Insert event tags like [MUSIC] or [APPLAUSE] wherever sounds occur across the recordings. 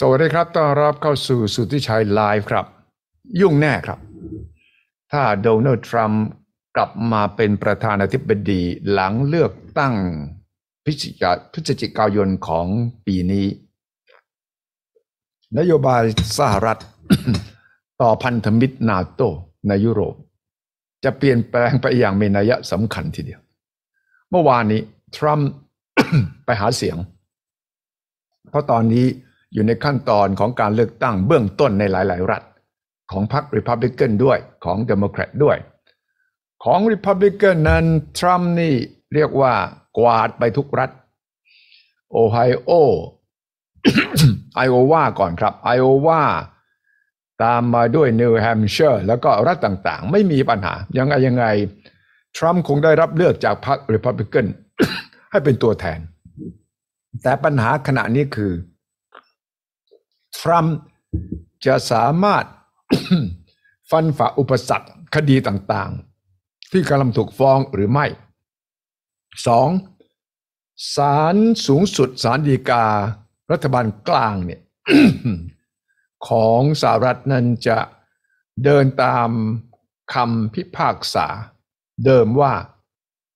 สวัสดีครับต้อนรับเข้าสู่สุทธิชัยไลฟ์ครับ ยุ่งแน่ครับ ถ้าโดนัลด์ทรัมป์กลับมาเป็นประธานาธิบดีหลังเลือกตั้งพฤศจิกาพฤศจิกายนของปีนี้ นโยบายสหรัฐ ต่อพันธมิตรนาโตในยุโรป จะเปลี่ยนแปลงไปอย่างมีนัยสำคัญทีเดียว เมื่อวานนี้ ทรัมป์ไปหาเสียง เพราะตอนนี้อยู่ในขั้นตอนของการเลือกตั้งเบื้องต้นในหลาย ๆ รัฐของพรรครีพับลิกันด้วยของเดโมแครตด้วย ของรีพับลิกันนั้น ทรัมป์นี่เรียกว่า กวาดไปทุกรัฐ โอไฮโอ ไอโอวาก่อนครับ ไอโอวาตามมาด้วยนิวแฮมเชอร์แล้วก็ รัฐต่างๆ ไม่มีปัญหา ยังไงยังไง ทรัมป์คงได้รับเลือกจากพรรครีพับลิกันให้เป็นตัวแทน แต่ปัญหาขณะนี้คือทรัมป์จะสามารถฟันฝ่าอุปสรรคคดีต่าง ๆ ที่กำลังถูกฟ้องหรือไม่ สองศาลสูงสุดศาลฎีการัฐบาลกลางเนี่ยของสหรัฐนั้นจะเดินตามคำพิพากษา เดิมว่า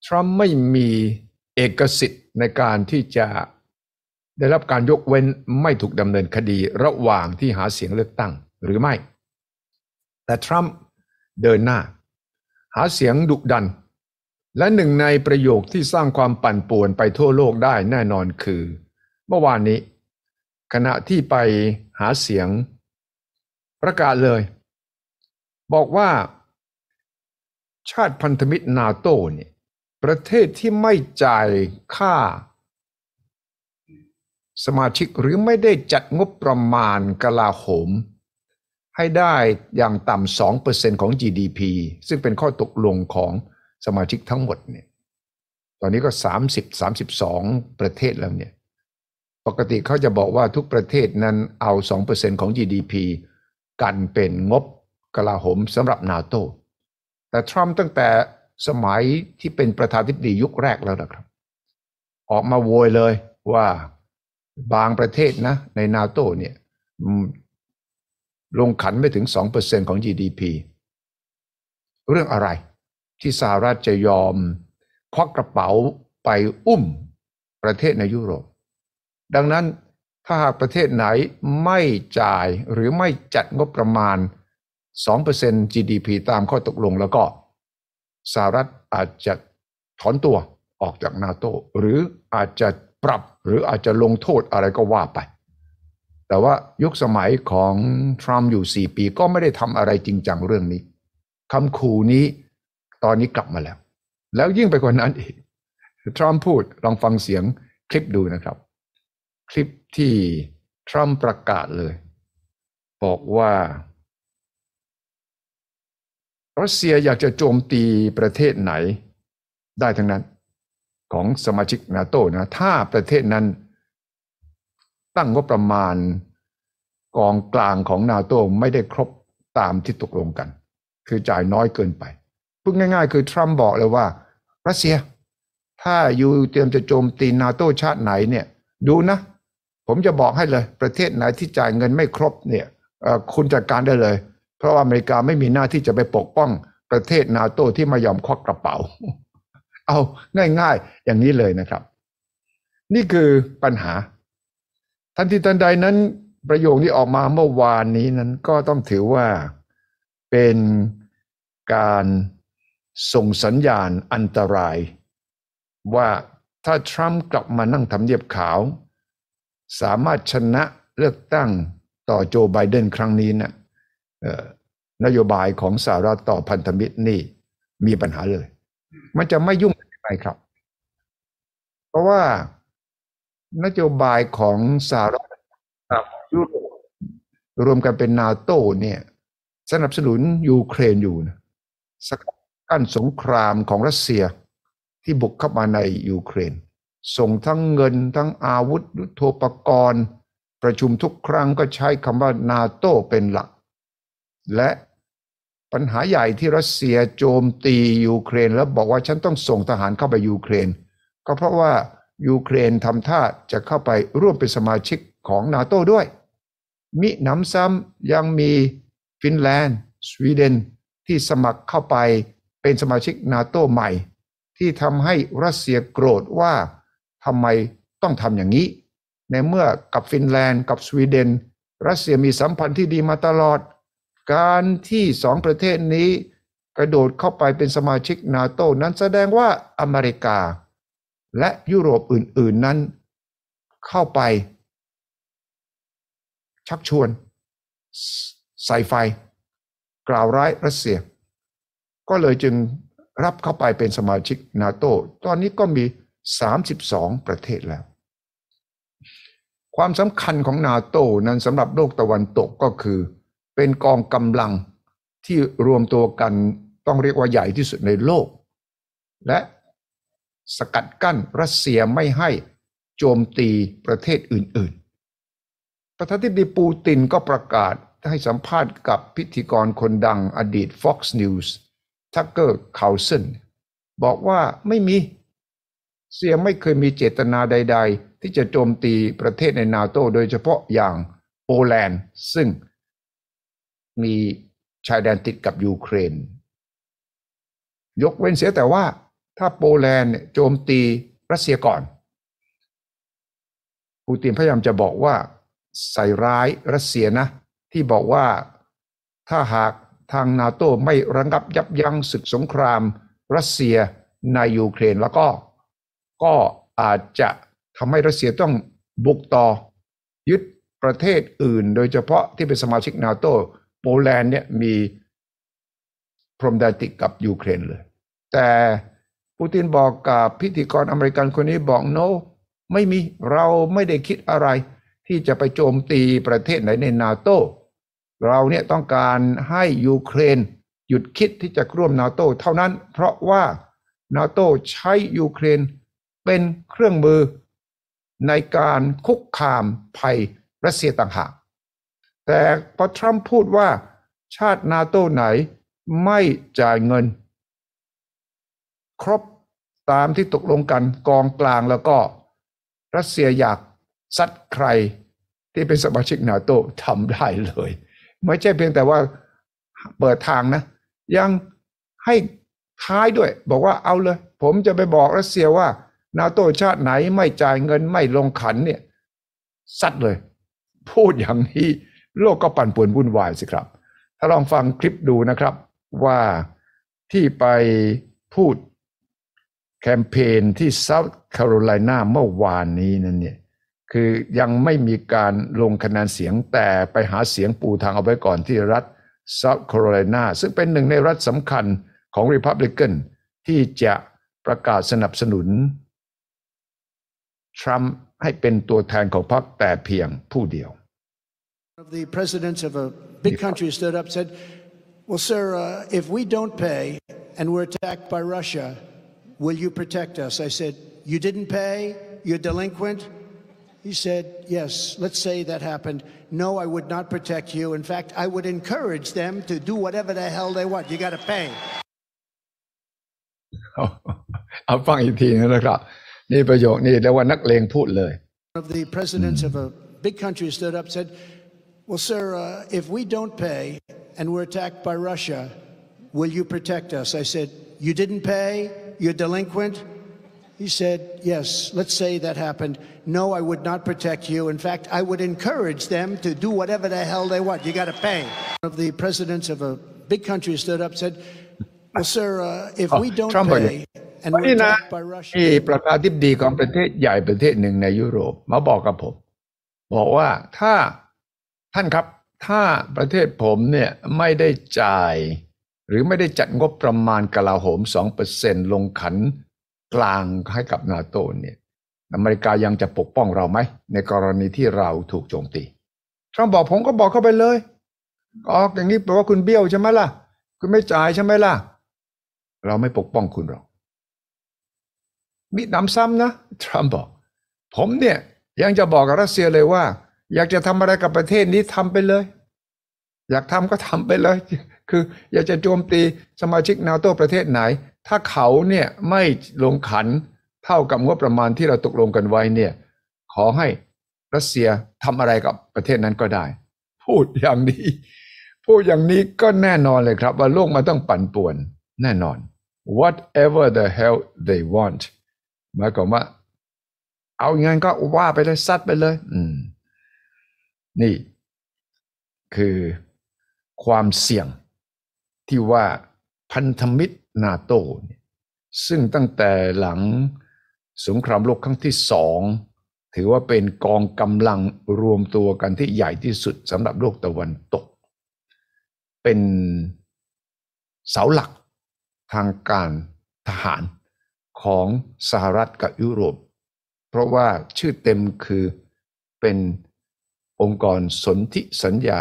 ทรัมป์ไม่มีเอกสิทธิ์ในการที่จะได้รับการยกเว้นไม่ถูกดำเนินคดีระหว่างที่หาเสียงเลือกตั้งหรือไม่ แต่ทรัมป์เดินหน้า หาเสียงดุดัน และหนึ่งในประโยคที่สร้างความปั่นป่วนไปทั่วโลกได้แน่นอนคือ เมื่อวานนี้ ขณะที่ไปหาเสียง ประกาศเลย บอกว่า ชาติพันธมิตรนาโตเนี่ยประเทศที่ไม่จ่ายค่าสมาชิกหรือไม่ได้จัดงบประมาณกลาโหม ให้ได้อย่างต่ำสองเปอร์เซ็นของ GDP ซึ่งเป็นข้อตกลงของสมาชิกทั้งหมดเนี่ยตอนนี้ก็ 30 32 ประเทศแล้วเนี่ยปกติเขาจะบอกว่าทุกประเทศนั้นเอา 2%ของ GDP กันเป็นงบกลาโหมสำหรับนาโตแต่ทรัมป์ตั้งแต่สมัยที่เป็นประธานาธิบดียุคแรกแล้วนะครับ ออกมาโวยเลยว่าบางประเทศนะในนาโตเนี่ยลงขันไม่ถึงสองเปอร์ซ2%ของ GDP เรื่องอะไรที่สหรัฐจะยอม ควักกระเป๋าไปอุ้มประเทศในยุโรป ดังนั้นถ้าหากประเทศไหนไม่จ่ายหรือไม่จัดงบประมาณ 2% GDP ตามข้อตกลงแล้วก็สหรัฐอาจจะถอนตัวออกจากนาโตหรืออาจจะปรับหรืออาจจะลงโทษอะไรก็ว่าไป แต่ว่ายุคสมัยของทรัมป์อยู่ 4 ปีก็ไม่ได้ทำอะไรจริงจังเรื่องนี้ คำขู่นี้ตอนนี้กลับมาแล้ว แล้วยิ่งไปกว่านั้นอีก ทรัมป์พูดลองฟังเสียงคลิปดูนะครับ คลิปที่ทรัมป์ประกาศเลย บอกว่ารัสเซียอยากจะโจมตีประเทศไหนได้ทั้งนั้นของสมาชิกนาโตนะถ้าประเทศนั้น ตั้งงบประมาณกองกลางของนาโตไม่ได้ครบตามที่ตกลงกัน คือจ่ายน้อยเกินไป พูดง่ายๆ คือ ทรัมป์บอกเลยว่า รัสเซีย ถ้าอยู่เตรียมจะโจมตีนาโตชาติไหนเนี่ยดูนะ ผมจะบอกให้เลย ประเทศไหนที่จ่ายเงินไม่ครบเนี่ยคุณจัดการได้เลย เพราะว่าอเมริกาไม่มีหน้าที่จะไปปกป้อง ประเทศนาโตที่ไม่ยอมควักกระเป๋าเอา ง่ายๆอย่างนี้เลยนะครับ นี่คือปัญหาทันทีทันใดนั้นประโยคที่ออกมาเมื่อวานนี้นั้นก็ต้องถือว่าเป็นการส่งสัญญาณอันตราย ว่าถ้าทรัมป์กลับมานั่งทำเนียบขาว สามารถชนะเลือกตั้งต่อโจไบเดนครั้งนี้นะ่ะนโยบายของสหรัฐต่อพันธมิตรนี่มีปัญหาเลยมันจะไม่ยุ่งไปครับ เพราะว่านโยบายของสหรัฐยุโรปรวมกันเป็นนาโต้เนี่ย สนับสนุนยูเครนอยู่นะสกั้นสงครามของรัสเซียที่บุกเข้ามาในยูเครน ส่งทั้งเงินทั้งอาวุธยุทโธปกรณ์ประชุมทุกครั้งก็ใช้คำว่านาโต้เป็นหลักและปัญหาใหญ่ที่รัสเซียโจมตียูเครน แล้วบอกว่าฉันต้องส่งทหารเข้าไปยูเครน ก็เพราะว่ายูเครนทำท่าจะเข้าไปร่วมเป็นสมาชิกของนาโต้ด้วย มิหนำซ้ำยังมีฟินแลนด์ สวีเดนที่สมัครเข้าไปเป็นสมาชิกนาโต้ใหม่ ที่ทำให้รัสเซียโกรธว่าทำไมต้องทำอย่างนี้ ในเมื่อกับฟินแลนด์กับสวีเดน รัสเซียมีสัมพันธ์ที่ดีมาตลอดการที่สองประเทศนี้กระโดดเข้าไปเป็นสมาชิกนาโตนั้นแสดงว่าอเมริกาและยุโรปอื่นๆนั้นเข้าไป ชักชวนใส่ไฟ กล่าวร้าย รัสเซียก็เลยจึงรับเข้าไปเป็นสมาชิกนาโตตอนนี้ก็มี 32 ประเทศแล้ว ความสำคัญของนาโตนั้นสำหรับโลกตะวันตกก็คือเป็นกองกำลังที่รวมตัวกันต้องเรียกว่าใหญ่ที่สุดในโลก และสกัดกั้นรัสเซียไม่ให้โจมตีประเทศอื่น ๆ ประธานาธิบดีปูตินก็ประกาศให้สัมภาษณ์กับพิธีกรคนดังอดีต Fox News ทักเกอร์คาวเซนบอกว่าไม่มีเซียไม่เคยมีเจตนาใด ๆ ที่จะโจมตีประเทศในนาโตโดยเฉพาะอย่างโปแลนด์ ซึ่งมีชายแดนติดกับยูเครน ยกเว้นเสียแต่ว่าถ้าโปแลนด์โจมตี รัสเซียก่อนปูตินพยายามจะบอกว่า ใส่ร้ายรัสเซียนะ ที่บอกว่าถ้าหากทางนาโตไม่ระงับยับยั้งศึกสงคราม รัสเซียในยูเครน แล้วก็ก็อาจจะทำให้รัสเซียต้องบุกต่อยึดประเทศอื่นโดยเฉพาะที่เป็นสมาชิกนาโตโปแลนด์เนี่ยมีพรมแดนติดกับยูเครนเลย แต่ปูตินบอกกับพิธีกรอเมริกันคนนี้บอกโน no, ไม่มีเราไม่ได้คิดอะไรที่จะไปโจมตีประเทศไหนในนาโตเราเนี่ยต้องการให้ยูเครนหยุดคิดที่จะร่วมนาโตเท่านั้นเพราะว่านาโตใช้ยูเครนเป็นเครื่องมือในการคุกคามภัยรัสเซียต่างหากแต่พอทรัมป์พูดว่าชาตินาโตไหนไม่จ่ายเงิน ครบตามที่ตกลงกันกองกลางแล้วก็ รัสเซียอยากซัดใครที่เป็นสมาชิกนาโตทำได้เลย ไม่ใช่เพียงแต่ว่าเปิดทางนะ ยังให้ท้ายด้วย บอกว่าเอาเลย ผมจะไปบอกรัสเซียว่านาโตชาติไหนไม่จ่ายเงินไม่ลงขันเนี่ยซัดเลย พูดอย่างนี้โลกก็ปั่นป่วนวุ่นวายสิครับ ถ้าลองฟังคลิปดูนะครับว่าที่ไปพูด แคมเปญที่เซาท์แคโรไลนาเมื่อวานนี้นั่นเนี่ยคือยังไม่มีการลงคะแนนเสียงแต่ไปหาเสียงปูทางเอาไว้ก่อนที่รัฐเซาท์แคโรไลนาซึ่งเป็นหนึ่งในรัฐสำคัญของริพับลิกันที่จะประกาศสนับสนุน ทรัมป์ให้เป็นตัวแทนของพรรคแต่เพียงผู้เดียว Of the presidents of a big country stood up said, well, sir, uh, if we don't pay and we're attacked by Russia, will you protect us? I said, you didn't pay? You're delinquent? He said, Yes, let's say that happened. No, I would not protect you. In fact, I would encourage them to do whatever the hell they want. You got to pay. [LAUGHS] เอาฟังอีกทีนะครับนี่ประโยคนี้เรียกว่านักเลงพูดเลย Of the presidents of a big country stood up said well, sir, uh, if we don't pay and we're attacked by Russia, will you protect us? I said, You didn't pay? You're delinquent? He said, Yes, let's say that happened. No, I would not protect you. In fact, I would encourage them to do whatever the hell they want. You got to pay. One of the presidents of a big country stood up and said, Well, sir, uh, if we don't pay, and we're attacked by เพราะนี่นะที่ประธานทิบดีของประเทศใหญ่ประเทศหนึ่งในยุโรปมาบอกกับผมบอกว่าถ้าท่านครับ ถ้าประเทศผมเนี่ยไม่ได้จ่าย หรือไม่ได้จัดงบประมาณกลาโหม 2%ลงขันกลางให้กับนาโตเนี่ยอเมริกายังจะปกป้องเราไหมในกรณีที่เราถูกโจมตีทรัมป์บอกผมก็บอกเข้าไปเลยออกอย่างนี้แปลว่าคุณ เบี้ยวใช่ไหมล่ะ คุณไม่จ่ายใช่ไหมล่ะ เราไม่ปกป้องคุณหรอกมินนำซ้ำนะทรัมป์บอกผมเนี่ยยังจะบอกกับรัสเซียเลยว่าอยากจะทำอะไรกับประเทศนี้ทำไปเลย อยากทำก็ทำไปเลย คือ อยากจะโจมตีสมาชิกนาโตประเทศไหน ถ้าเขาเนี่ยไม่ลงขันเท่ากับงบประมาณที่เราตกลงกันไว้ เนี่ย ขอให้รัสเซียทำอะไรกับประเทศนั้นก็ได้ พูดอย่างนี้ พูดอย่างนี้ก็แน่นอนเลยครับ ว่าโลกมันต้องปั่นป่วน แน่นอน whatever the hell they want หมายความว่าเอาเงินก็ว่าไปเลยซัดไปเลย อืมนี่คือความเสี่ยงที่ว่าพันธมิตรนาโต ซึ่งตั้งแต่หลังสงครามโลกครั้งที่สอง ถือว่าเป็นกองกำลังรวมตัวกันที่ใหญ่ที่สุดสำหรับโลกตะวันตก เป็นเสาหลักทางการทหารของสหรัฐกับยุโรป เพราะว่าชื่อเต็มคือเป็นองค์กรสนธิสัญญา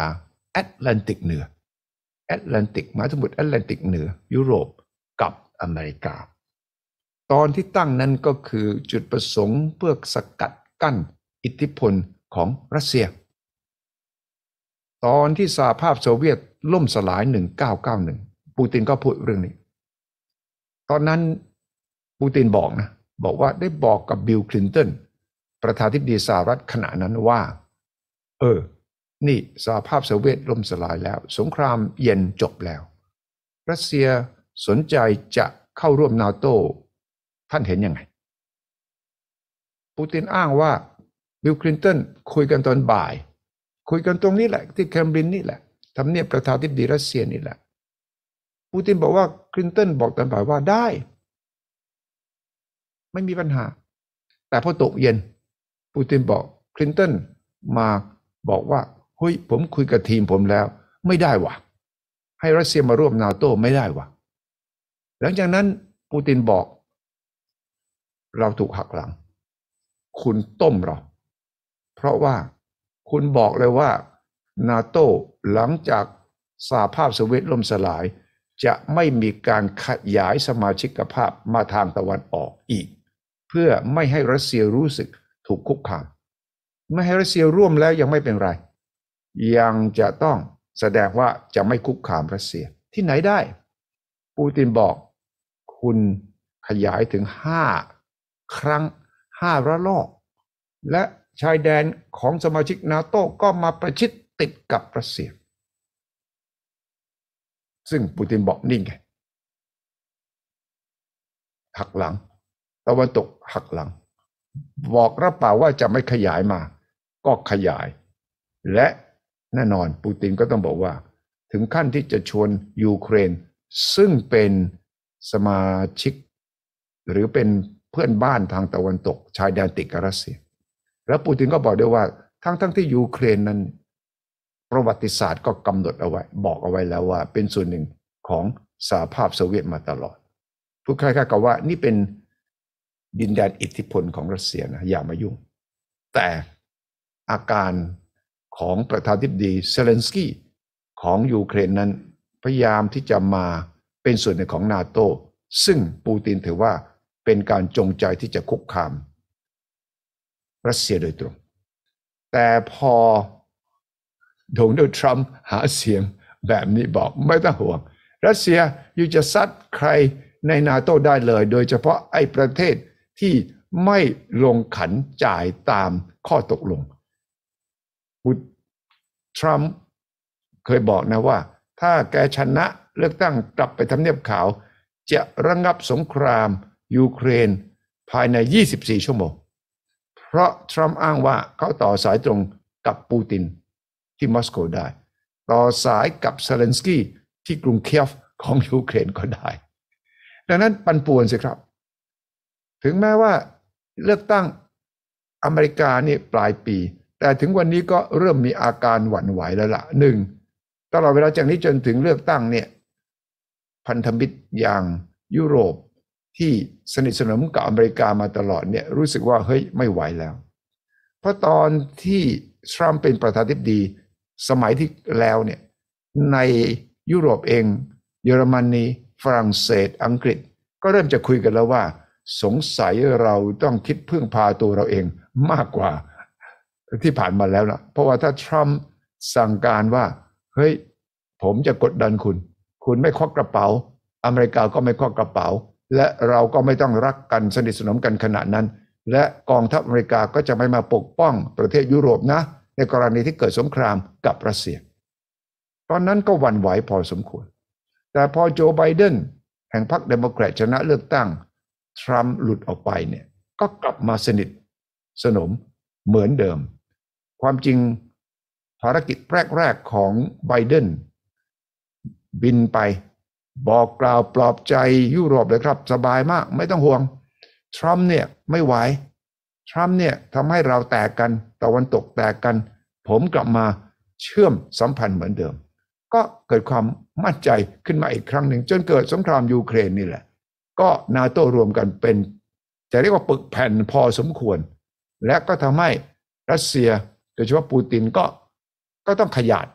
แอตแลนติกเหนือแอตแลนติกมาสมุทรแอตแลนติกเหนือยุโรปกับอเมริกา ตอนที่ตั้งนั้นก็คือจุดประสงค์เพื่อสกัดกั้นอิทธิพลของรัสเซียตอนที่สหภาพโซเวียตล่มสลาย 1991 ปูตินก็พูดเรื่องนี้ ตอนนั้น ปูตินบอกนะบอกว่าได้บอกกับบิลคลินตันประธานาธิบดีสหรัฐขณะนั้นว่าเออ นี่สหภาพโซเวียตล่มสลายแล้ว สงครามเย็นจบแล้ว รัสเซียสนใจจะเข้าร่วมนาโตท่านเห็นยังไง ปูตินอ้างว่าบิลคลินตันคุยกันตอนบ่าย คุยกันตรงนี้แหละที่แคมบรินนี่แหละทำเนียบประธานทิบดีรัสเซียนี่แหละ ปูตินบอกว่าคลินตันบอกตอนบ่ายว่าได้ ไม่มีปัญหา แต่พอตกเย็นปูตินบอกคลินตันมาบอกว่าเฮ้ยผมคุยกับทีมผมแล้วไม่ได้วะให้รัสเซียมาร่วมนาโต้ไม่ได้วะหลังจากนั้นปูตินบอก เราถูกหักหลัง คุณต้มเราเพราะว่าคุณบอกเลยว่านาโต้หลังจากสาภาพสวีตล่มสลาย จะไม่มีการขยายสมาชิกภาพมาทางตะวันออกอีก เพื่อไม่ให้รัสเซียรู้สึกถูกคุกคามไม่ให้รัสเซียร่วมแล้วยังไม่เป็นไร ยังจะต้องแสดงว่าจะไม่คุกคามรัสเซียที่ไหนได้ ปูตินบอก คุณขยายถึงห้าครั้งห้าระลอก และชายแดนของสมาชิกนาโต้ก็มาประชิดติดกับรัสเซียซึ่งปูตินบอกนิ่งไงหักหลัง ตะวันตกหักหลัง บอกรับปากว่าจะไม่ขยายมาก็ขยาย และแน่นอนปูตินก็ต้องบอกว่าถึงขั้นที่จะชวนยูเครน ซึ่งเป็นสมาชิก หรือเป็นเพื่อนบ้านทางตะวันตกชายแดนติดกรัสเซีย แล้วปูตินก็บอกด้วยว่าทั้งทั้งที่ยูเครนนั้นประวัติศาสตร์ก็กำหนดเอาไว้บอกเอาไว้แล้วว่า เป็นส่วนหนึ่งของสหภาพโซเวียตมาตลอดุูใครก็กลกาวว่านี่เป็นดินแดนอิทธิพลของรัสเซียนะอย่ามายุ่งแต่อาการของประธานาธิบดีเซเลนสกี้ของยูเครนนั้น พยายามที่จะมาเป็นส่วนหนึ่งของนาโตซึ่งปูตินถือว่าเป็นการจงใจที่จะคุกคาม รัสเซียโดยตรง แต่พอโดนัลด์ทรัมป์หาเสียงแบบนี้บอกไม่ต้องห่วง รัสเซียอยู่จะซัดใครในนาโตได้เลย โดยเฉพาะไอ้ประเทศที่ไม่ลงขันจ่ายตามข้อตกลงคุณทรัมป์เคยบอกนะว่า ถ้าแกชนะเลือกตั้งกลับไปทำเนียบขาว จะระงงับสงคราม ยูเครนภายใน 24 ชั่วโมง เพราะทรัมป์อ้างว่าเขาต่อสายตรงกับปูตินที่มอสโกได้ ต่อสายกับเซเลนสกี้ที่กรุงเคียฟของยูเครนก็ได้ ดังนั้น ปันป่วนสิครับ ถึงแม้ว่าเลือกตั้งอเมริกานี่ปลายปีแต่ถึงวันนี้ก็เริ่มมีอาการหวั่นไหวแล้วละ่ะหนึ่ง ตลอดเวลาจากนี้จนถึงเลือกตั้งเนี่ยพันธมิตรอย่างยุโรปที่สนิทสนมกับอเมริกามาตลอดเนี่ยรู้สึกว่าเฮ้ยไม่ไหวแล้ว เพราะตอนที่ทรัมป์เป็นประธานาธิบดีสมัยที่แล้วเนี่ยในยุโรปเอง เยอรมนีฝรั่งเศส อังกฤษ ก็เริ่มจะคุยกันแล้วว่า สงสัยเราต้องคิดพึ่งพาตัวเราเองมากกว่าที่ผ่านมาแล้วล่ะ เพราะว่าถ้า ทรัมป์สั่งการว่าเฮ้ยผมจะกดดันคุณ คุณไม่ควักกระเป๋า อเมริกาก็ไม่ควักกระเป๋า และเราก็ไม่ต้องรักกันสนิทสนมกันขนาดนั้น และกองทัพอเมริกาก็จะไม่มาปกป้องประเทศยุโรปนะ ในกรณีที่เกิดสงครามกับรัสเซีย ตอนนั้นก็หวั่นไหวพอสมควร แต่พอโจไบเดนแห่งพรรคเดโมแครตชนะเลือกตั้งทรัมป์หลุดออกไปเนี่ย ก็กลับมาสนิทสนมเหมือนเดิมความจริงภารกิจแรกๆของไบเดนบินไป บอกกล่าว ปลอบใจยุโรปเลยครับ สบายมาก ไม่ต้องห่วงทรัมป์เนี่ยไม่ไหวทรัมป์เนี่ยทำให้เราแตกกัน ตะวันตกแตกกัน ผมกลับมาเชื่อมสัมพันธ์เหมือนเดิม ก็เกิดความมั่นใจขึ้นมาอีกครั้งหนึ่งจนเกิดสงครามยูเครนนี่แหละ ก็นาโตรวมกันเป็น จะเรียกว่าปึกแผ่นพอสมควร และก็ทำให้รัสเซียโดยเฉพาะปูตินก็ก็ต้องขยาด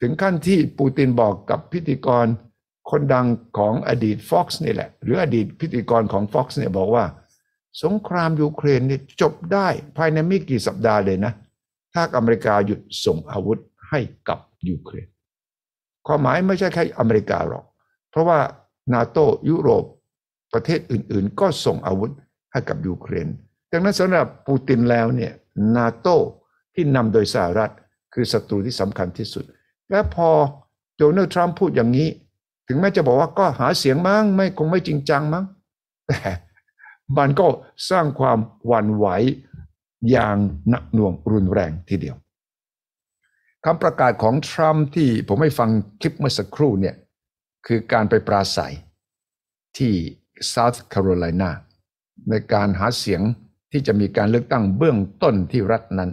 ถึงขั้นที่ปูตินบอกกับพิธีกรคนดังของอดีต Fox นี่แหละ หรืออดีตพิธีกรของ Fox เนี่ยบอกว่า สงครามยูเครนเนี่ยจบได้ภายในไม่กี่สัปดาห์เลยนะ ถ้าอเมริกาหยุดส่งอาวุธให้กับยูเครนความหมายไม่ใช่แค่อเมริกาหรอก เพราะว่านาโตยุโรปประเทศอื่น ๆ ก็ส่งอาวุธให้กับยูเครนดังนั้นสำหรับปูตินแล้วเนี่ยนาโตที่นำโดยสหรัฐ คือศัตรูที่สำคัญที่สุด และพอโดนัลด์ทรัมป์พูดอย่างนี้ ถึงแม้จะบอกว่าก็หาเสียงมั้งไม่คงไม่จริงจังมั้งแต่มันก็สร้างความหวั่นไหว อย่างหนักหน่วงรุนแรงทีเดียวคำประกาศของทรัมป์ที่ผมให้ฟังคลิปเมื่อสักครู่เนี่ยคือการไปปราศัยที่ South Carolina ในการหาเสียงที่จะมีการเลือกตั้งเบื้องต้นที่รัฐนั้น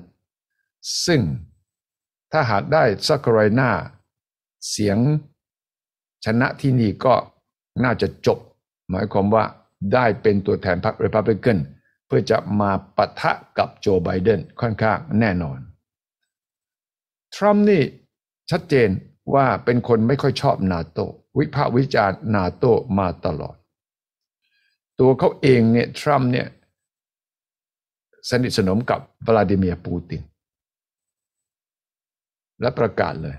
ซึ่งถ้าหากได้ซักรารนาเสียงชนะที่นี่ก็น่าจะจบ หมายความว่าได้เป็นตัวแทนพรรครีพับลิกันเพื่อจะมาปะทะกับโจไบเดนค่อนข้างแน่นอน ทรัมป์นี่ชัดเจนว่าเป็นคนไม่ค่อยชอบนาโตวิพากษ์วิจารณ์นาโตมาตลอด ตัวเขาเองเนี่ยทรัมป์เนี่ยสนิทสนมกับวลาดิเมียร์ปูตินและประกาศเลย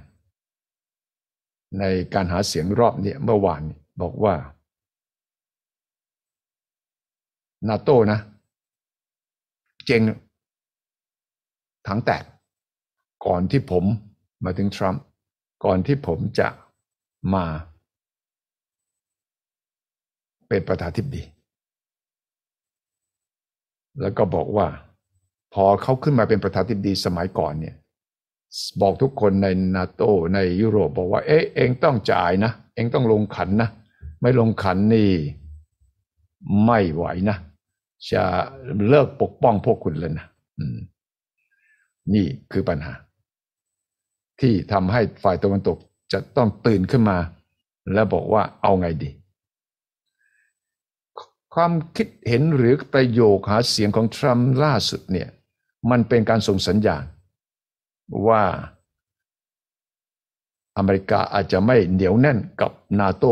ในการหาเสียงรอบนี้เมื่อวานบอกว่า นาโต้นะ เจงถังแตกก่อนที่ผมมาถึงทรัมป์ก่อนที่ผมจะมาเป็นประธานทิบดี แล้วก็บอกว่า พอเขาขึ้นมาเป็นประธานทิบดีสมัยก่อนเนี่ยบอกทุกคนในนาโตในยุโรป บอกว่า เอ๊ะเองต้องจ่ายนะ เองต้องลงขันนะ ไม่ลงขันนี่ ไม่ไหวนะ จะเลิกปกป้องพวกคุณเลยนะนี่คือปัญหา ที่ทำให้ฝ่ายตะวันตกจะต้องตื่นขึ้นมา แล้วบอกว่าเอาไงดี ความคิดเห็นหรือประโยคหาเสียงของทรัมป์ล่าสุดเนี่ย มันเป็นการส่งสัญญาณว่า อเมริกาอาจจะไม่เหนียวแน่นกับนาโต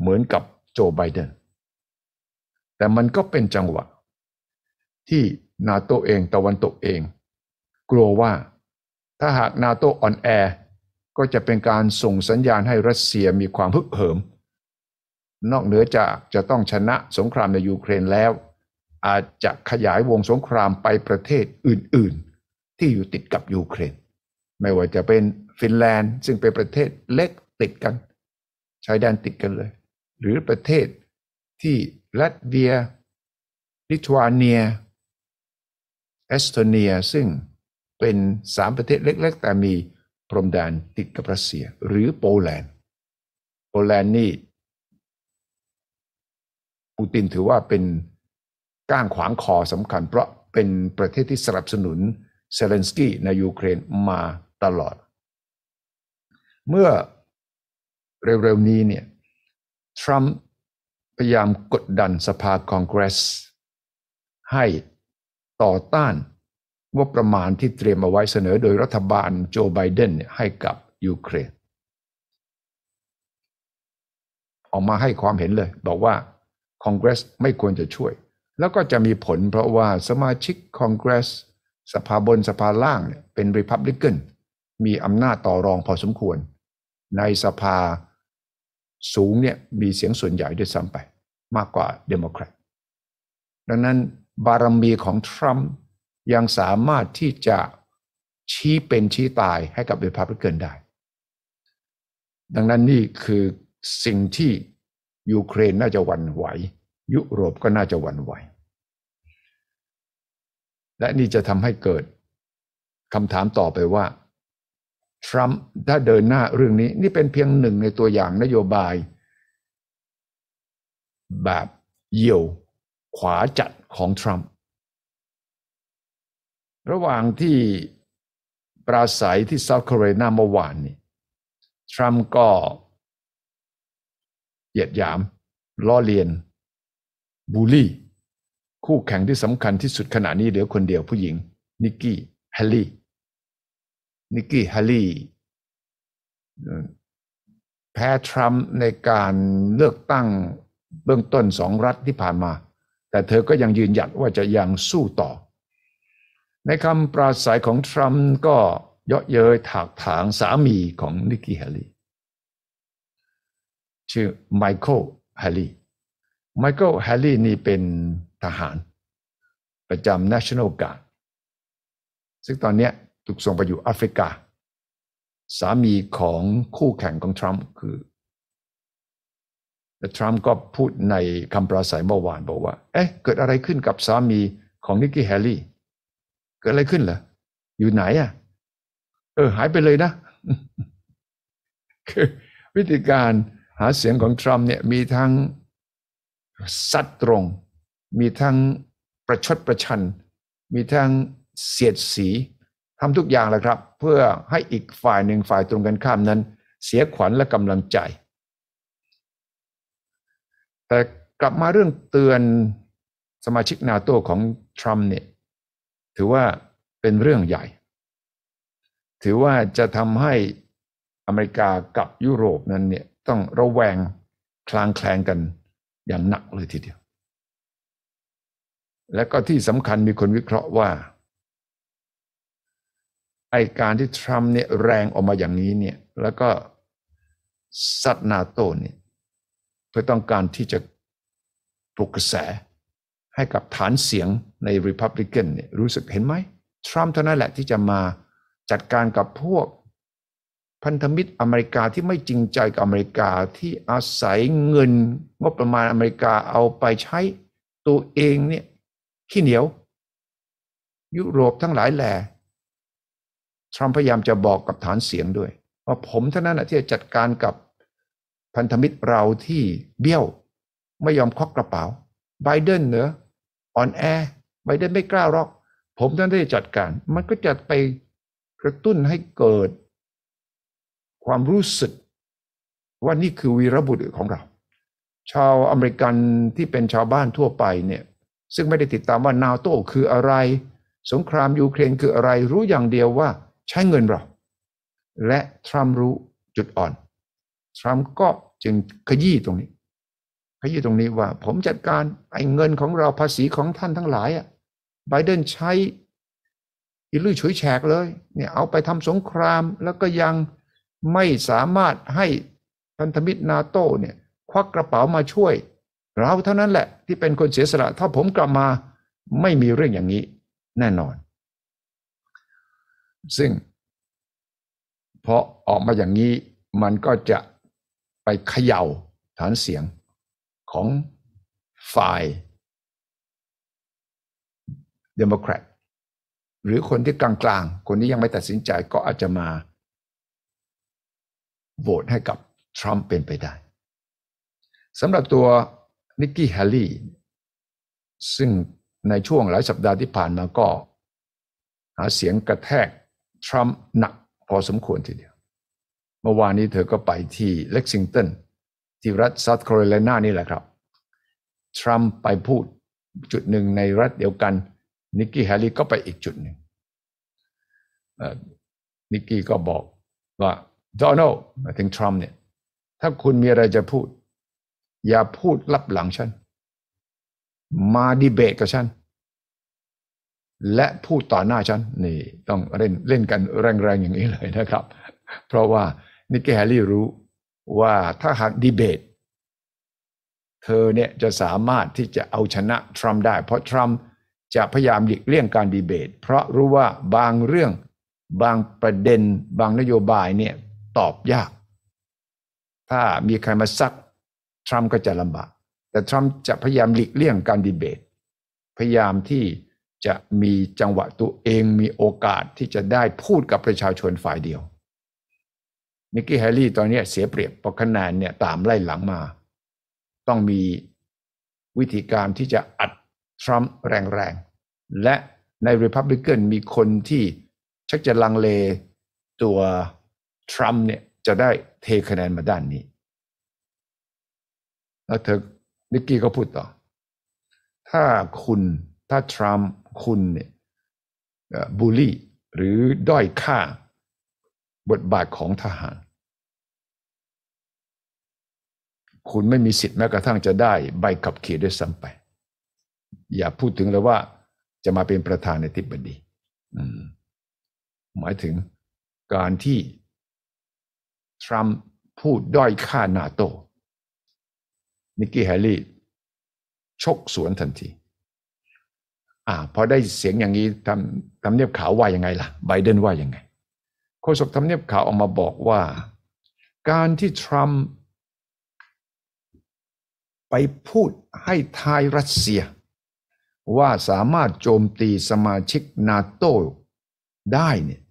เหมือนกับโจไบเดน แต่มันก็เป็นจังหวะ ที่นาโตเองตะวันตกเอง กลัวว่า ถ้าหากนาโตอ่อนแอก็จะเป็นการส่งสัญญาณให้รัสเซียมีความฮึกเหิม นอกเหนือจากจะต้องชนะสงครามในยูเครนแล้ว อาจจะขยายวงสงครามไปประเทศอื่น ๆ ที่อยู่ติดกับยูเครนไม่ว่าจะเป็นฟินแลนด์ซึ่งเป็นประเทศเล็กติดกันชายแดนติดกันเลย หรือประเทศที่ลัตเวียลิทัวเนียเอสโตเนียซึ่งเป็นสามประเทศเล็กๆ แต่มีพรมแดนติดกับรัสเซียหรือโปแลนด์ โปแลนด์นี่ปูตินถือว่าเป็นก้างขวางคอสำคัญ เพราะเป็นประเทศที่สนับสนุนเซเลนสกี้ในยูเครนมาตลอด เมื่อเร็วๆนี้เนี่ยทรัมป์พยายามกดดันสภาคองเกรส ให้ต่อต้านว่าประมาณที่เตรียมเอาไว้เสนอโดยรัฐบาลโจไบเดนให้กับยูเครนออกมาให้ความเห็นเลย บอกว่า คองเกรสไม่ควรจะช่วย แล้วก็จะมีผลเพราะว่าสมาชิกคองเกรส สภาบนสภาล่างเป็นริพับลิกันเมีอำนาจต่อรองพอสมควรในสภาสูงเนี่ยมีเสียงส่วนใหญ่ด้วยซ้ำไปมากกว่าเดโมแครตดังนั้นบารมีของทรัมป์ยังสามารถที่จะชี้เป็นชี้ตายให้กับเบพาแครตเกินได้ ดังนั้นนี่คือสิ่งที่ ยูเครนน่าจะวันไหว ยุโรปก็น่าจะวันไหว และนี่จะทำให้เกิดคำถามต่อไปว่าทรัมป์ถ้าเดินหน้าเรื่องนี้ นี่เป็นเพียงหนึ่งในตัวอย่างนโยบาย แบบเยี่ยวขวาจัดของทรัมป์ระหว่างที่ปราศัยที่เซาท์คโรไลนาเมื่อวานนี่ทรัมป์ก็เหยียดหยามล้อเลียน บูลลี่ คู่แข่งที่สำคัญที่สุดขณะนี้เหลือคนเดียวผู้หญิงนิกกี้แฮลลี่นิกกี้ฮัลลี แพ้ทรัมป์ในการเลือกตั้งเบื้องต้นสองรัฐที่ผ่านมา แต่เธอก็ยังยืนหยัดว่าจะยังสู้ต่อ ในคำปราศัยของทรัมป์ก็เยาะเย้ยถากถางสามีของนิกกี้ฮัลลี ชื่อไมเคิลฮัลลีไมเคิลฮัลลีนี่เป็นทหาร ประจำ National Guard ซึ่งตอนนี้ถูกส่งไปอยู่แอฟริกาสามีของคู่แข่งของทรัมป์คือและทรัมป์ก็พูดในคำปราศัยเมื่อวานบอกว่า เอ๊ะ เกิดอะไรขึ้นกับสามีของนิกกี้แฮร์รี่ เกิดอะไรขึ้นเหรอ อยู่ไหนอะ่ะเออ หายไปเลยนะ คือวิธีการหาเสียงของทรัมป์เนี่ย มีทั้งซัดตรง มีทั้งประชดประชัน มีทั้งเสียดสีทำทุกอย่างแหละครับ เพื่อให้อีกฝ่ายหนึ่งฝ่ายตรงกันข้ามนั้นเสียขวัญและกำลังใจ แต่กลับมาเรื่องเตือนสมาชิกนาโตของทรัมป์เนี่ยถือว่าเป็นเรื่องใหญ่ ถือว่าจะทำให้อเมริกากับยุโรปนั้นเนี่ยต้องระแวงคลางแคลงกันอย่างหนักเลยทีเดียว และก็ที่สำคัญมีคนวิเคราะห์ว่าไอการที่ทรัมป์เนี่ยแรงออกมาอย่างนี้เนี่ยแล้วก็ซัดนาโตเนี่ยเพื่อต้องการที่จะปลุกกระแสให้กับฐานเสียงในริพับลิกันเนี่ยรู้สึกเห็นไหมทรัมป์เท่านั้นแหละที่จะมาจัดการกับพวกพันธมิตรอเมริกาที่ไม่จริงใจกับอเมริกาที่อาศัยเงินงบประมาณอเมริกาเอาไปใช้ตัวเองเนี่ยขี้เหนียว ยุโรปทั้งหลายแหล่ทรัมป์พยายามจะบอกกับฐานเสียงด้วยว่าผมเท่านั้นที่จะจัดการกับพันธมิตรเราที่เบี้ยวไม่ยอมควักกระเป๋าไบเดนเนอะอ่อนแอไบเดนไม่กล้าหรอก ผมท่านได้จัดการ มันก็จะไปกระตุ้นให้เกิด ความรู้สึก ว่า นี่คือวีรบุรุษของเรา ชาวอเมริกันที่เป็นชาวบ้านทั่วไปเนี่ย ซึ่งไม่ได้ติดตามว่านาโต้คืออะไร สงครามยูเครนคืออะไรรู้อย่างเดียวว่าใช้เงินเราและทรัมป์รู้จุดอ่อน ทรัมป์ก็จึงขยี้ตรงนี้ ขยี้ตรงนี้ว่า ผมจัดการไอ้เงินของเราภาษีของท่านทั้งหลายอ่ะไบเดนใช้อิลุ่ยฉวยแฉกเลย เนี่ยเอาไปทำสงคราม แล้วก็ยังไม่สามารถให้พันธมิตรนาโต้เนี่ย ควักกระเป๋ามาช่วย เราเท่านั้นแหละ ที่เป็นคนเสียสละถ้าผมกลับมาไม่มีเรื่องอย่างนี้ แน่นอนซึ่งพอออกมาอย่างนี้มันก็จะไปเขย่าฐานเสียงของฝ่ายเดโมแครตหรือคนที่กลางๆ คนนี้ยังไม่ตัดสินใจก็อาจจะมาโหวตให้กับทรัมป์เป็นไปได้สำหรับตัวนิกกี้แฮลลี่ซึ่งในช่วงหลายสัปดาห์ที่ผ่านมาก็หาเสียงกระแทกทรัมป์หนักพอสมควรทีเดียว เมื่อวานนี้เธอก็ไปที่เล็กซิงตันที่รัฐซัตแคอรไลนานี่แหละครับ ทรัมป์ไปพูดจุดหนึ่งในรัฐเดียวกัน นิกกี้แฮร์รี่ก็ไปอีกจุดหนึ่ง นิกกี้ก็บอกว่าโดนัลด์ถึงทรัมป์เนี่ย ถ้าคุณมีอะไรจะพูด อย่าพูดลับหลังฉัน มาดีเบตกับฉันและพูดต่อหน้าฉันนี่ต้องเล่นเล่นกันแรงๆ อย่างนี้เลยนะครับ เพราะว่านิกเกแฮร์รี่รู้ว่าถ้าหากดีเบต เธอเนี่ยจะสามารถที่จะเอาชนะทรัมป์ได้เพราะทรัมป์จะพยายามหลีกเลี่ยงการดีเบต เพราะรู้ว่าบางเรื่องบางประเด็นบางนโยบายเนี่ยตอบยาก ถ้ามีใครมาซักทรัมป์ก็จะลำบากแต่ทรัมป์จะพยายามหลีกเลี่ยงการดีเบต พยายามที่จะมีจังหวะตัวเองมีโอกาสที่จะได้พูดกับประชาชนฝ่ายเดียว นิกกี้แฮร์รี่ตอนนี้เสียเปรียบเพราะคะแนนเนี่ยตามไล่หลังมา ต้องมีวิธีการที่จะอัดทรัมป์แรงๆ และในร e พับลิก a n มีคนที่ชักจะลังเลตัวทรัมป์เนี่ยจะได้เทคะแนนมาด้านนี้แล้วเธอนิกกี้ก็พูดต่อถ้าคุณถ้าทรัมป์คุณเนี่ยบูลลี่หรือด้อยค่าบทบาทของทหาร คุณไม่มีสิทธิ์แม้กระทั่งจะได้ใบขับขี่ด้วยซ้ำไป อย่าพูดถึงเลยว่าจะมาเป็นประธานในทิบดีหมายถึงการที่ทรัมป์พูดด้อยค่านาโตนิกกี้แฮลลี่ชกสวนทันทีอ่าพอได้เสียงอย่างนี้ทำทำเนียบขาวว่ายังไงล่ะไบเดนว่ายังไงโฆษกทำเนียบขาวออกมาบอกว่า การที่ทรัมป์ไปพูดให้ทายรัสเซีย ว่าสามารถโจมตีสมาชิกนาโต้ได้เนี่ย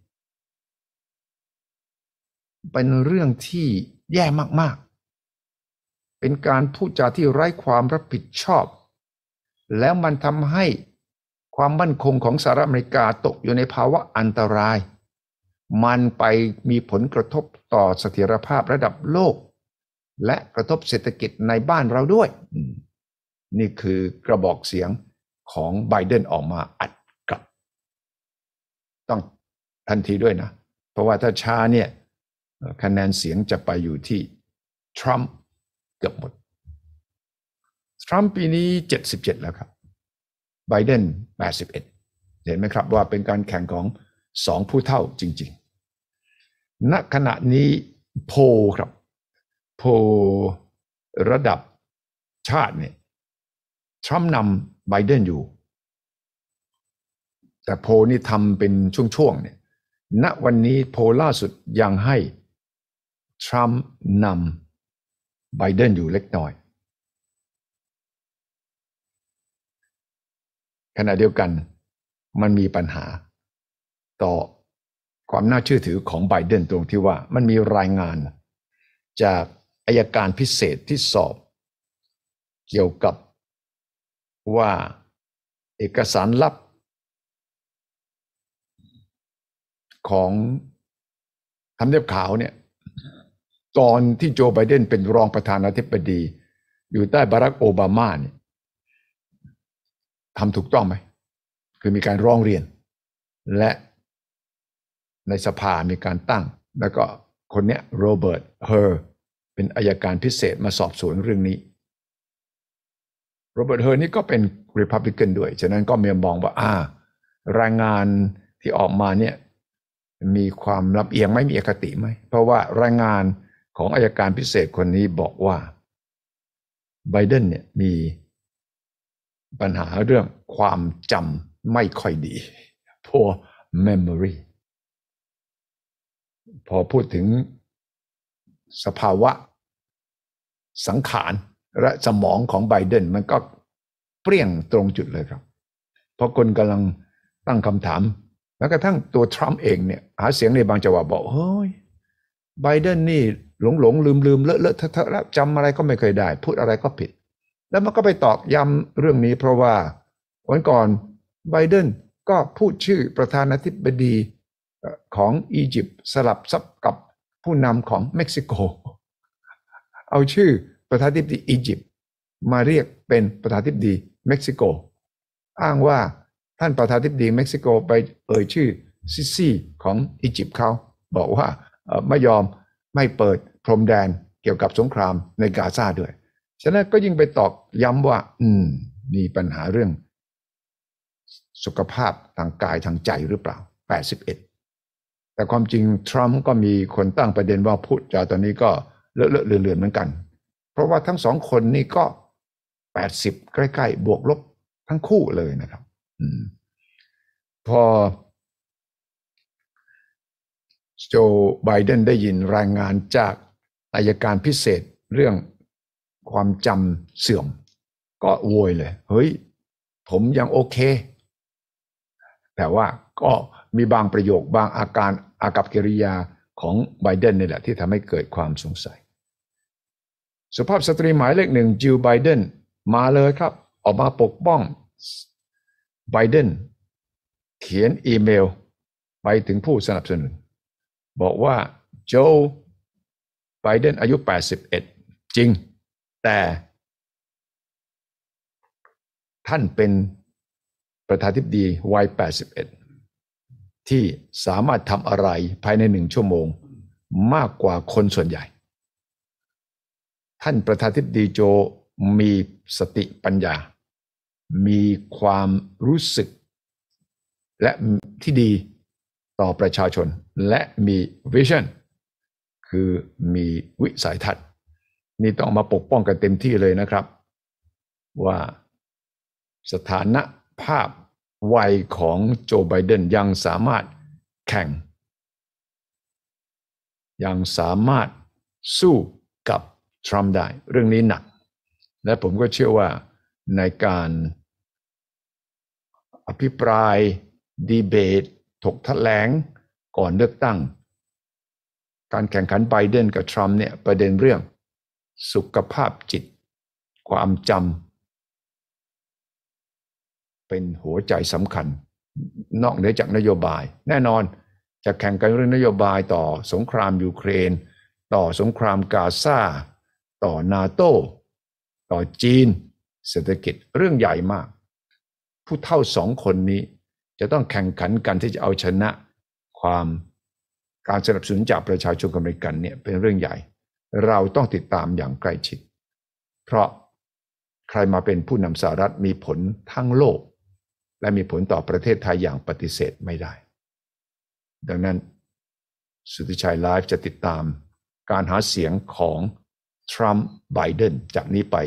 เป็นเรื่องที่แย่มาก ๆ เป็นการพูดจาที่ไร้ความรับผิดชอบ แล้วมันทำให้ความมั่นคงของสหรัฐอเมริกาตกอยู่ในภาวะอันตราย มันไปมีผลกระทบต่อเสถียรภาพระดับโลก และกระทบเศรษฐกิจในบ้านเราด้วย นี่คือกระบอกเสียงของไบเดนออกมาอัดกลับ ต้องทันทีด้วยนะ เพราะว่าถ้าช้าเนี่ยคะแนนเสียงจะไปอยู่ที่ ทรัมป์เกือบหมดทรัมป์ปีนี้ 77 แล้วครับไบเดน 81 เห็นไหมครับว่าเป็นการแข่งของสองผู้เท่าจริง ๆ ณ ขณะนี้โพครับ โพระดับชาติเนี่ยทรัมป์นำไบเดนอยู่ แต่โพนี่ทำเป็นช่วงๆเนี่ย ณ วันนี้โพล่าสุดยังให้ ทรัมป์นำไบเดนอยู่เล็กน้อยขณะเดียวกันมันมีปัญหา ต่อความน่าเชื่อถือของไบเดนตรงที่ว่ามันมีรายงาน จากอายการพิเศษที่สอบเกี่ยวกับว่าเอกสารลับของทำเนียบขาวเนี่ยตอนที่โจไบเดนเป็นรองประธานาธิบดี อยู่ใต้บารักโอบามาเนี่ยทำถูกต้องไหมคือมีการร้องเรียน และในสภามีการตั้ง แล้วก็คนเนี้ยโรเบิร์ตเฮอร์เป็นอายการพิเศษมาสอบสวนเรื่องนี้โรเบิร์ตเฮอร์นี่ก็เป็นริพับลิกันด้วย ฉะนั้นก็มีมองว่า อ่า รายงานที่ออกมาเนี่ยมีความลำเอียงไม่มีอคติไหมเพราะว่ารายงานของอายการพิเศษคนนี้บอกว่าไบเดนเนี่ยมีปัญหาเรื่องความจำไม่ค่อยดี poor memory พอพูดถึงสภาวะสังขาร และสมองของไบเดนมันก็เปรี้ยงตรงจุดเลยครับ เพราะคนกำลังตั้งคำถาม แล้วกระทั่งตัวทรัมป์เองเนี่ย หาเสียงในบางจังหวะบอกเฮ้ยไบเดนนี่หลงหลงลืมลืมเลอะเลอะเทอะแล้วจำอะไรก็ไม่เคยได้ พูดอะไรก็ผิดแล้วมันก็ไปตอกย้ำเรื่องนี้เพราะว่าวันก่อนไบเดนก็พูดชื่อประธานาธิบดีของอียิปต์สลับซับกับผู้นำของเม็กซิโก เอาชื่อประธานาธิบดีอียิปต์มาเรียกเป็นประธานาธิบดีเม็กซิโก อ้างว่าท่านประธานาธิบดีเม็กซิโกไปเอ่ยชื่อซิซี่ของอียิปต์เขาบอกว่าไม่ยอมไม่เปิด พรมแดนเกี่ยวกับสงครามในกาซาด้วยฉะนั้นก็ยิ่งไปตอกย้ำว่า อืมมีปัญหาเรื่องสุขภาพทางกายทางใจหรือเปล่า 81 แต่ความจริง ทรัมป์ก็มีคนตั้งประเด็นว่าพูดจาตอนนี้ก็เลอะเลอะเลือนเหมือนกัน เพราะว่าทั้งสองคนนี่ก็ 80 ใกล้ ๆ บวกลบทั้งคู่เลยนะครับอพอโจไบเดนได้ยินรายงานจากอายการพิเศษเรื่องความจำเสื่อม ก็โวยเลย เฮ้ย ผมยังโอเค แต่ว่าก็มีบางประโยคบางอาการอากับกิริยาของไบเดนนี่แหละที่ทำให้เกิดความสงสัยสุภาพสตรีหมายเลขหนึ่งจิลไบเดนมาเลยครับ ออกมาปกป้องไบเดนเขียนอีเมลไปถึงผู้สนับสนุน บอกว่าโจไบเดนอายุ 81 จริงแต่ท่านเป็นประธานทิบดีวัย81ที่สามารถทำอะไรภายในหนึ่งชั่วโมงมากกว่าคนส่วนใหญ่ ท่านประธานทิบดีโจมีสติปัญญา มีความรู้สึก และที่ดีต่อประชาชนและมีวิชั่นคือมีวิสัยทัศน์นี่ต้องมาปกป้องกันเต็มที่เลยนะครับ ว่าสถานะภาพวัยของโจไบเดนยังสามารถแข่ง ยังสามารถสู้กับทรัมป์ได้เรื่องนี้หนัก และผมก็เชื่อว่าในการอภิปราย ดีเบต ถกแถลงก่อนเลือกตั้ง การแข่งขันไบเดนกับทรัมป์เนี่ยประเด็นเรื่องสุขภาพจิต ความจำเป็นหัวใจสำคัญนอกเหนือจากนโยบาย แน่นอนจะแข่งกันเรื่องนโยบายต่อสงครามยูเครน ต่อสงครามกาซาต่อนาโตต่อจีน เศรษฐกิจเรื่องใหญ่มาก ผู้เท่าสองคนนี้จะต้องแข่งขันกันที่จะเอาชนะความการสนับสนุนจากประชาชนอเมริกันเนี่ยเป็นเรื่องใหญ่เราต้องติดตามอย่างใกล้ชิด เพราะใครมาเป็นผู้นำสหรัฐมีผลทั้งโลก และมีผลต่อประเทศไทยอย่างปฏิเสธไม่ได้ ดังนั้นสุทธิชัยไลฟ์จะติดตามการหาเสียงของทรัมป์ไบเดนจากนี้ไป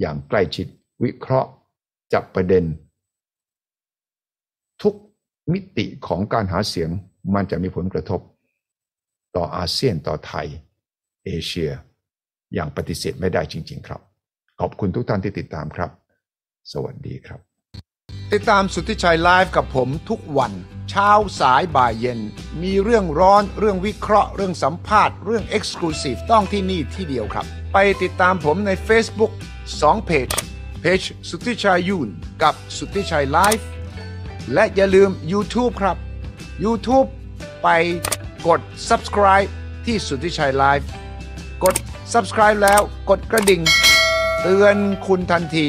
อย่างใกล้ชิดวิเคราะห์ จับประเด็น ทุกมิติของการหาเสียงมันจะมีผลกระทบต่ออาเซียนต่อไทยเอเชียอย่างปฏิเสธไม่ได้จริงๆ ครับ ขอบคุณทุกท่านที่ติดตามครับ สวัสดีครับ ติดตามสุทธิชัยไลฟ์กับผมทุกวันเช้าสายบ่ายเย็น มีเรื่องร้อนเรื่องวิเคราะห์ เรื่องสัมภาษณ์ เรื่องเอ็กซ์คลูซีฟต้องที่นี่ที่เดียวครับ ไปติดตามผมใน Facebook 2เพจเพจสุทธิชัยยูนกับสุทธิชัยไลฟ์และอย่าลืม YouTube ครับ YouTube ไปกด subscribe ที่สุทธิชัยไลฟ์กด subscribe แล้วกดกระดิ่งเตือนคุณทันที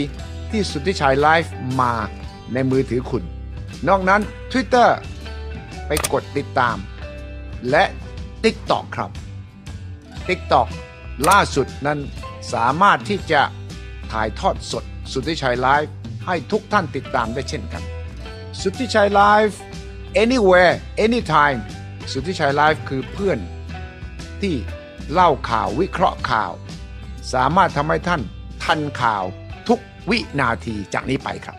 ที่สุดที่ชายไลฟ์มา ในมือถือคุณ นอกนั้น Twitter ไปกดติดตาม และ TikTok ครับ TikTok ล่าสุดนั้นสามารถที่จะถ่ายทอดสดสุทธิชัยไลฟ์ให้ทุกท่านติดตามได้เช่นกัน สุทธิชัยไลฟ์ anywhere anytime สุทธิชัยไลฟ์คือเพื่อนที่เล่าข่าววิเคราะห์ข่าว สามารถทำให้ท่านทันข่าวทุกวินาทีจากนี้ไปครับ